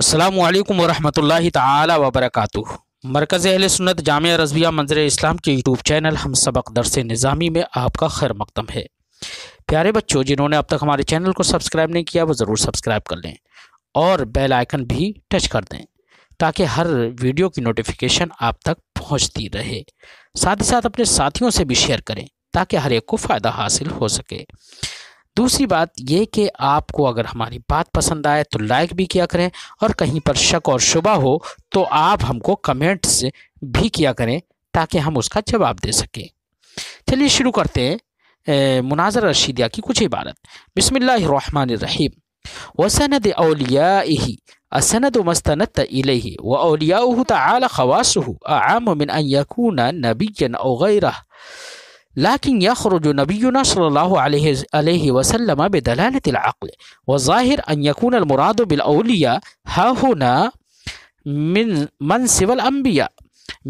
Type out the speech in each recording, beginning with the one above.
अल्लाम वरहमल ताली वबरक मरकज़ अहल सुन्नत जाम रजविया मंजर इस्लाम के यूट्यूब चैनल हम सबक दरस निज़ामी में आपका खैर मकदम है प्यारे बच्चों जिन्होंने अब तक हमारे चैनल को सब्सक्राइब नहीं किया वो ज़रूर सब्सक्राइब कर लें और बेल आइकन भी टच कर दें ताकि हर वीडियो की नोटिफिकेशन आप तक पहुँचती रहे साथ ही साथ अपने साथियों से भी शेयर करें ताकि हर एक को फ़ायदा हासिल हो सके दूसरी बात यह कि आपको अगर हमारी बात पसंद आए तो लाइक भी किया करें और कहीं पर शक और शुबा हो तो आप हमको कमेंट्स भी किया करें ताकि हम उसका जवाब दे सकें चलिए शुरू करते हैं मुनाजर रशीदिया की कुछ इबारत बिसमीम वसनद अलिया असनद मस्तनत इलैहि व अलिया तआला आम मिन अन औ लाकिन यखरज नबीना सल्ह वसलम बदलानतल वज़ाहिर अन यकून अलमुराद बिलौलिया हाहुना मिन मन सिवल अम्बिया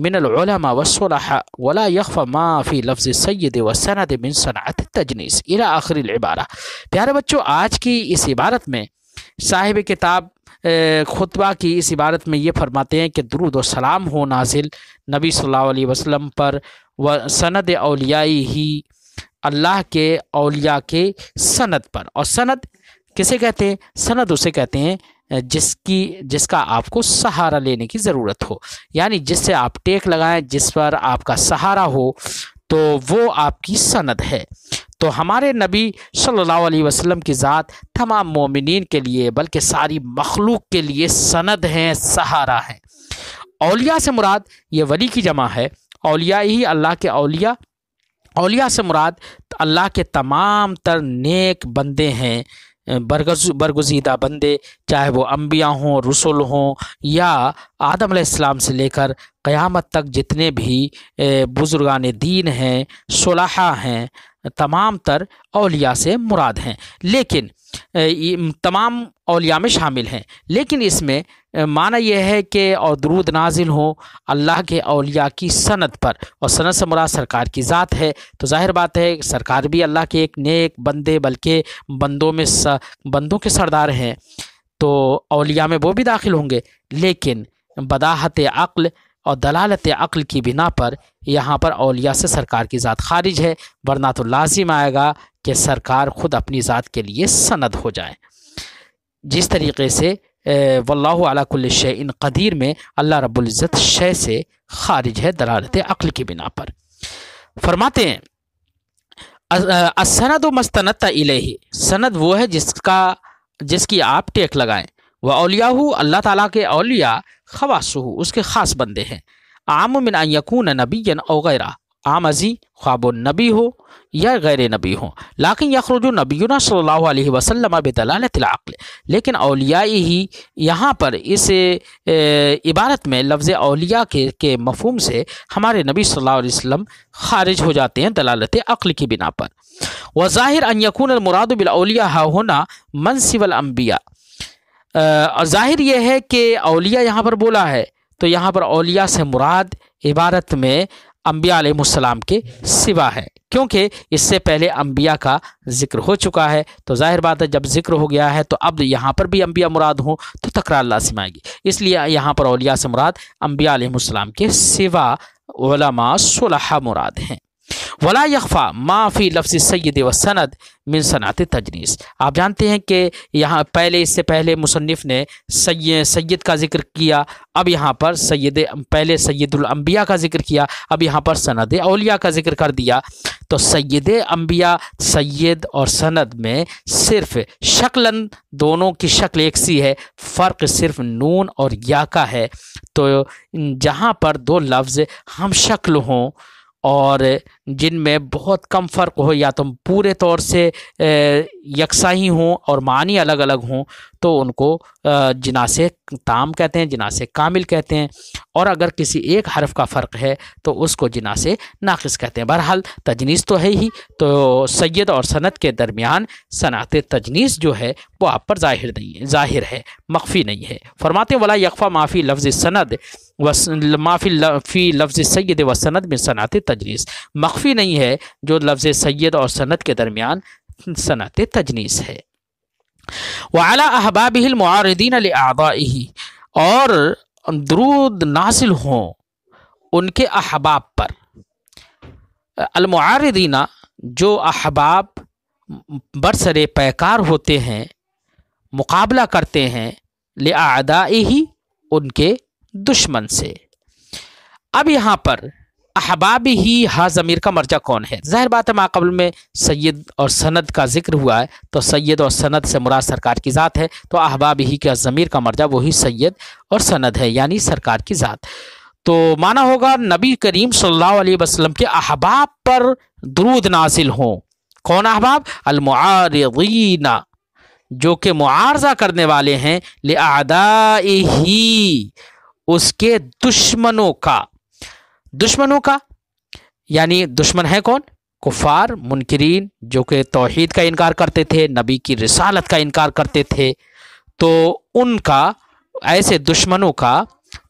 मिनलमा वसलह वला यख माफ़ी लफ्ज़ सैद वसनद मिन सनात तजनीस इला आखिर इबारा प्यारे बच्चों आज की इस इबारत में साहिब किताब खुतबा की इस इबारत में ये फरमाते हैं कि दरुद और सलाम हो नाजिल नबी सल्लल्लाहु अलैहि वसल्लम पर व सनद अलियाई ही अल्लाह के अलिया के सनद पर और सनद किसे कहते हैं सनद उसे कहते हैं जिसकी जिसका आपको सहारा लेने की ज़रूरत हो यानी जिससे आप टेक लगाएं जिस पर आपका सहारा हो तो वो आपकी सनद है तो हमारे नबी सल्लल्लाहु अलैहि वसल्लम की ज़ात तमाम मोमिन के लिए बल्कि सारी मखलूक के लिए सनद हैं सहारा हैं अलिया से मुराद ये वली की जमा है अलिया ही अल्लाह के अलिया अलिया से मुराद अल्लाह के तमाम तर नेक बंदे हैं बरगज बरगजीदा बंदे चाहे वो अम्बिया हों रसुल हों या आदम इस्लाम से लेकर क़यामत तक जितने भी बुज़ुर्गान दीन हैं सुलहा हैं तमाम तर अलिया से मुराद हैं लेकिन तमाम अलिया में शामिल हैं लेकिन इसमें माना यह है कि और दरूद नाजिल हो अल्लाह के अलिया की सनत पर और सनत से मुराद सरकार की ज़ात है तो जाहिर बात है सरकार भी अल्लाह के एक नेक बंदे बल्कि बंदों में स, बंदों के सरदार हैं तो अलिया में वो भी दाखिल होंगे लेकिन बदाहत अक्ल और दलालत अक्ल की बिना पर यहाँ पर अलिया से सरकार की ज़ात खारिज है वरना तो लाजिम आएगा कि सरकार खुद अपनी ज़ात के लिए सनद हो जाए जिस तरीके से वल्लाकुल इन कदीर में अल्लाह रबुल्ज़त शे से खारिज है दलालत अक्ल की बिना पर फरमाते हैं असनद मस्तनत इले सनद वो है जिसका जिसकी आप टेक लगाएं व अलियाहू अल्लाह ताला के अलिया खवासहू उसके ख़ास बंदे हैं आम मिन यकून नबीन वगैरह आम अजी ख्वाब नबी हो या गैर नबी हो लाकिन यखरुज नबीना सल्ला वसलम बदलाक़ल लेकिन अलिया ही यहाँ पर इस इबारत में लफ्ज़ अलिया के के मफहम से हमारे नबी सल्लल्लाहु वसम खारिज हो जाते हैं दलालत अक्ल की बिना पर वाहिर अन यकून मुरादबिलौलिया होना मनसिवल अम्बिया ज़ाहिर यह है कि अलिया यहाँ पर बोला है तो यहाँ पर अलिया से मुराद इबारत में अम्बिया आलम के सिवा है क्योंकि इससे पहले अम्बिया का जिक्र हो चुका है तो जाहिर बात है जब जिक्र हो गया है तो अब यहाँ पर भी अम्बिया मुराद हो तो तकरार लाजिम आएगी इसलिए यहाँ पर अलिया से मुराद अम्बिया आलम के सिवा सुलह मुराद हैं वला यखफ़ा माफ़ी लफ्ज़ सैद सनद मिन सनात तजनीस आप जानते हैं कि यहाँ पहले इससे पहले मुसनफ़ ने सैय सैद का जिक्र किया अब यहाँ पर सैद पहले सैदुलम्बिया का जिक्र किया अब यहाँ पर सनद अलिया का जिक्र कर दिया तो सैद अम्बिया सैद और सनद में सिर्फ शक्ल दोनों की शक्ल एक सी है फ़र्क सिर्फ नून और या का है तो जहाँ पर दो लफ्ज़ हम शक्ल हों और जिनमें बहुत कम फ़र्क हो या तो पूरे तौर से यकसा ही हों और मानी अलग अलग हों तो उनको जनास ताम कहते हैं जनास कामिल कहते हैं और अगर किसी एक हरफ़ का फ़र्क है तो उसको जनास नाकस कहते हैं बहरहाल तजनीस तो है ही तो सैद और सनत के दरमियान सनात तजनीस जो है वो आप पर ज़ाहिर नहीं है ज़ाहिर है मख्फी नहीं है फरमाते वाला यकफ़ा माफ़ी लफ्ज़ सनद व माफ़ी लफी लफ्ज़ सैद व सनत में सनात तजनीस मख्फी नहीं है जो लफ्ज़ सैद और सनत के दरमियान सनात तजनीस है वाला अहबाबिल मारदीन आबाही और दरूद नासिल हों उनके अहबाब पर अलमुआरदीना जो अहबाब बरसरे पैकार होते हैं मुकाबला करते हैं ले आदा ही उनके दुश्मन से अब यहाँ पर अहबाब ही हा ज़मीर का मर्जा कौन है ज़ाहिर बात है माकबल में सैद और सनद का जिक्र हुआ है तो सैद और सनद से मुराद सरकार की ज़ात है तो अहबाब ही का ज़मीर का मर्जा वही सैयद और सनद है यानी सरकार की ज़ात तो माना होगा नबी करीम सल्लल्लाहु अलैहि वसल्लम के अहबाब पर दरूद नाजिल हों कौन अहबाब अलमारना जो कि मुआरजा करने वाले हैं ले आदा ही उसके दुश्मनों का दुश्मनों का यानी दुश्मन है कौन कुफार मुनकरीन जो कि तोहहीद का इनकार करते थे नबी की रिसालत का इनकार करते थे तो उनका ऐसे दुश्मनों का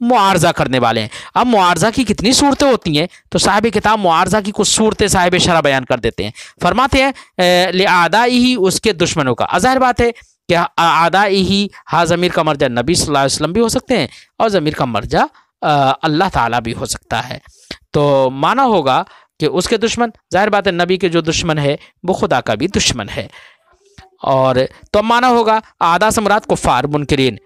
मुआवजा करने वाले हैं अब मुआवजा की कितनी सूरतें होती हैं तो साहिब किताब मुआवजा की कुछ सूरतें साहिब शरा बयान कर देते हैं फरमाते हैं ले आदा ही उसके दुश्मनों का अजहर बात है कि आदा ही हा ज़मीर का मर्जा नबी सल्लल्लाहु अलैहि वसल्लम भी हो सकते हैं और ज़मीर का मर्जा अल्लाह ताला भी हो सकता है तो माना होगा कि उसके दुश्मन जाहिर बात है नबी के जो दुश्मन है वो खुदा का भी दुश्मन है और तो माना होगा आदा सम्राट कुफ़ार फार मुनकरीन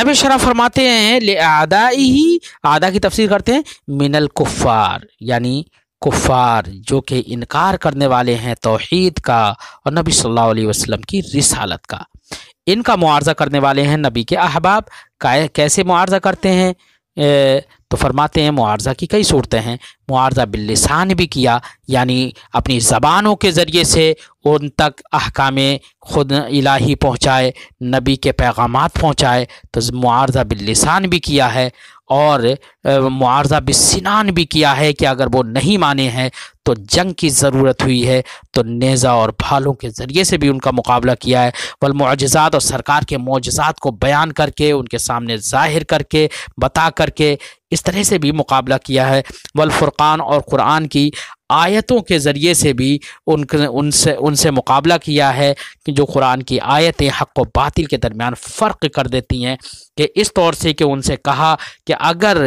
अब शरा फरमाते हैं ले आदा ही आदा की तफसीर करते हैं मिनल कुफ़ार यानी कुफ़ार जो कि इनकार करने वाले हैं तोहहीद का और नबी सल्लल्लाहु अलैहि वसल्लम की रिसालत का इनका मुआवजा करने वाले हैं नबी के अहबाब कैसे मुआवजा करते हैं तो फरमाते हैं मुआवजा की कई सूरतें हैं मुआवजा बिल्लिसान भी किया यानी अपनी ज़बानों के ज़रिए से उन तक अहकाम खुद इलाही पहुँचाए नबी के पैगाम पहुँचाए तो मुआवजा बिल्लिसान भी किया है और मुआवजा बिसिनान भी किया है कि अगर वो नहीं माने हैं तो जंग की ज़रूरत हुई है तो नेज़ा और भालों के ज़रिए से भी उनका मुकाबला किया है बल मुआजात और सरकार के मुआजात को बयान करके उनके सामने ज़ाहिर करके बता करके इस तरह से भी मुकाबला किया है वल फुरक़ान और कुरान की आयतों के ज़रिए से भी उन उनसे उनसे मुकाबला किया है कि जो कुरान की आयतें हक व बातिल के दरमियान फ़र्क कर देती हैं कि इस तौर से कि उनसे कहा कि अगर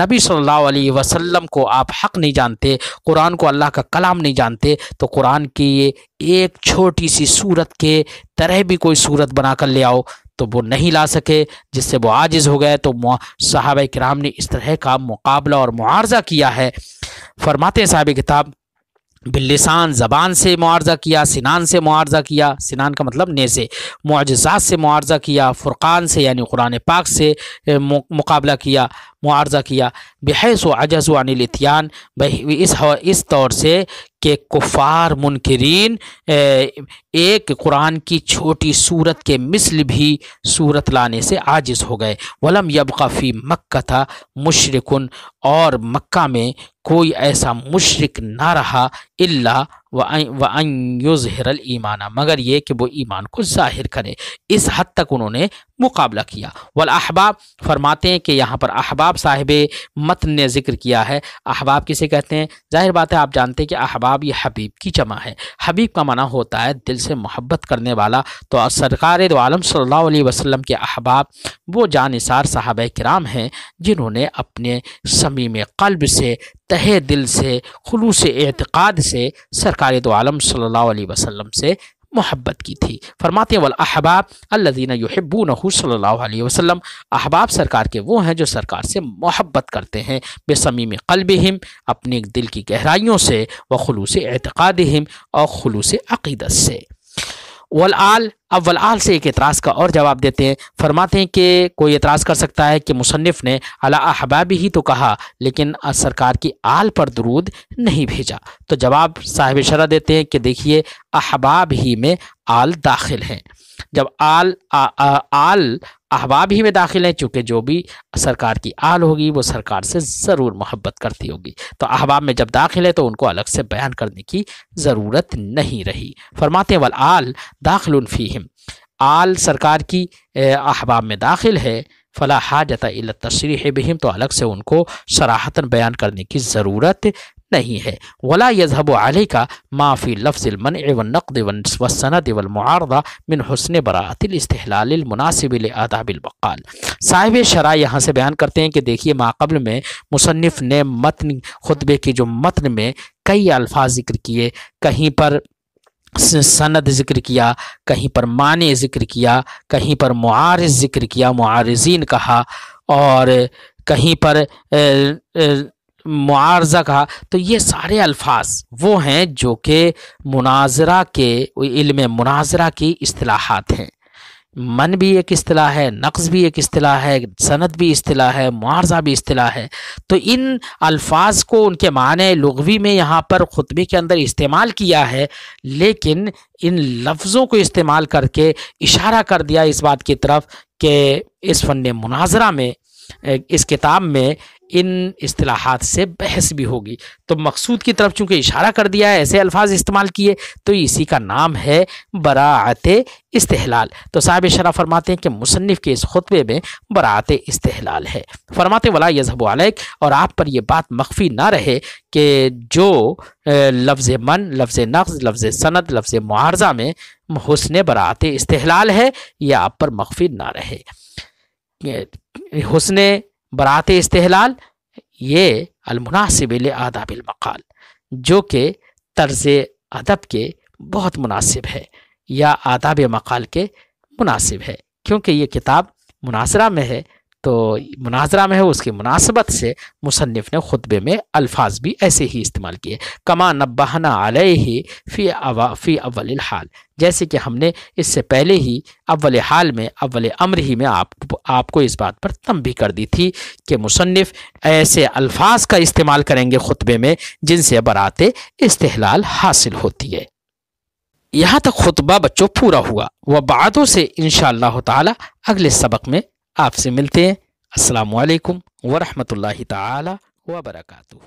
नबी सल्लल्लाहु अलैहि वसल्लम को आप हक नहीं जानते कुरान कुरान को अल्लाह का कलाम नहीं जानते तो कुरान की ये एक छोटी सी सूरत के तरह भी कोई सूरत बना कर ले आओ तो वो नहीं ला सके जिससे वो आजिज़ हो गए तो साहब कराम ने इस तरह का मुकाबला और मुआवजा किया है फरमाते साहब किताब बिल्लिसान ज़बान से मुआवजा किया सिनान से मुआवजा किया सिनान का मतलब ने से मुआजात से मुआवजा किया फ़ुरक़ान से यानी कुरान पाक से मुकाबला किया मुआवजा किया बेहस वजज़ इस इस तौर से कि कुफार मुनकरीन एक कुरान की छोटी सूरत के मिसल भी सूरत लाने से आजिज़ हो गए वलम यबकाफ़ी मक्का था मुशरकन और मक्का में कोई ऐसा मुशरक ना रहा इल्ला वन युजहरल ईमाना मगर ये कि वो ईमान को ज़ाहिर करे इस हद तक उन्होंने मुकाबला किया वल अहबाब फरमाते हैं कि यहाँ पर अहबाब साहिब मत ने जिक्र किया है अहबाब किसे कहते हैं जाहिर बात है आप जानते हैं कि अहबाब ये हबीब की जमा है हबीब का माना होता है दिल से मोहब्बत करने वाला तो सरकार दो आलम सल्लल्लाहु अलैहि वसल्लम के अहबाब वो जानसार साहब कराम हैं जिन्होंने अपने समीम कल्ब से तहे दिल से खलूस एतक़ाद से सरकार दो आलम सल्ला अलैहि से मोहब्बत की थी फरमाते वल अहबाब अल्लादीन नहू सल्ला वसलम अहबाब सरकार के वो हैं जो सरकार से मोहब्बत करते हैं बेसमीम कलब हिम अपने दिल की गहराइयों से व खलूस एतक़ाद हिम और खलूस अक़ीदत से आल अब आल से एक एतराज़ का और जवाब देते हैं फरमाते हैं कि कोई एतराज़ कर सकता है कि मुसनफ़ ने अला अहबाबी ही तो कहा लेकिन सरकार की आल पर दरूद नहीं भेजा तो जवाब साहिब शरा देते हैं कि देखिए अहबाब ही में आल दाखिल हैं जब आल आ, आ, आल अहबाब ही में दाखिल हैं चूँकि जो भी सरकार की आल होगी वो सरकार से ज़रूर मोहब्बत करती होगी तो अहबाब में जब दाखिल है तो उनको अलग से बयान करने की ज़रूरत नहीं रही फरमाते वल आल दाखिल फ़ीम आल सरकार की अहबाब में दाखिल है फ़ला जता तशरी बहिम तो अलग से उनको सराहतन बयान करने की ज़रूरत नहीं है वला यजहब आलि का माफ़ी मन एवं नक़द वसनत वलमारदा मिन हसन बरातिलस्तलामनासिबिल आदाबिलबकाल साहिब शरा यहाँ से बयान करते हैं कि देखिए माकबल में मुसनफ़ ने मतन खुतबे की जो मतन में कई अल्फाज ज़िक्र किए कहीं पर सनद ज़िक्र किया कहीं पर माने ज़िक्र किया कहीं पर मुआरज ज़िक्र किया मुआरजीन कहा और कहीं पर ए, ए, मुआरजा कहा तो ये सारे अल्फाज वो हैं जो कि मुनाजरा के इल्म मुनाजरा की असलाहत हैं मन भी एक अतलाह है नक्स भी एक अतलाह है सनत भी अतलाह है मुआरजा भी अतलाह है तो इन अल्फाज को उनके माने लगवी में यहाँ पर ख़ुतबे के अंदर इस्तेमाल किया है लेकिन इन लफ्ज़ों को इस्तेमाल करके इशारा कर दिया इस बात की तरफ कि इस फ़न मुनाजरा में इस किताब में इन असलाहत से बहस भी होगी तो मकसूद की तरफ चूँकि इशारा कर दिया है ऐसे अल्फाज इस्तेमाल किए तो इसी का नाम है बरात इस्तेहलाल तो साहब शरा फरमाते हैं कि मुसनफ़ के इस खुतबे में बरात इस्तेहलाल है फरमाते वला यजहब अलैक और आप पर यह बात मख्फी ना रहे कि जो लफ्ज़ मन लफ्ज़ नक्स लफ्ज़ सनत लफ्ज़ मुआरजा में हसन बरात इस्तेहलाल है यह आप पर मख्फी ना रहे हसन बरात इस्तेलाल ये अलमुनासिबिल आदाबिल मकाल जो कि तर्ज अदब के बहुत मुनासिब है या आदाब मकाल के मुनासिब है क्योंकि ये किताब मुनासरा में है तो मुनाजरा में है उसकी मुनासबत से मुसनफ़ ने खुतबे में अल्फाज भी ऐसे ही इस्तेमाल किए कमा नबहना ही फ़ी अवा फ़ी अव्वल हाल जैसे कि हमने इससे पहले ही अव्वल हाल में अव्वल अमर ही में आप आपको इस बात पर तम भी कर दी थी कि मुसनफ़ ऐसे अल्फाज का इस्तेमाल करेंगे खुतबे में जिनसे बरात इस्तेलाल हासिल होती है यहाँ तक खुतबा बच्चों पूरा हुआ वह बातों से इन ताला अगले सबक में आपसे मिलते हैं असलकम वरहमत ला वबरकू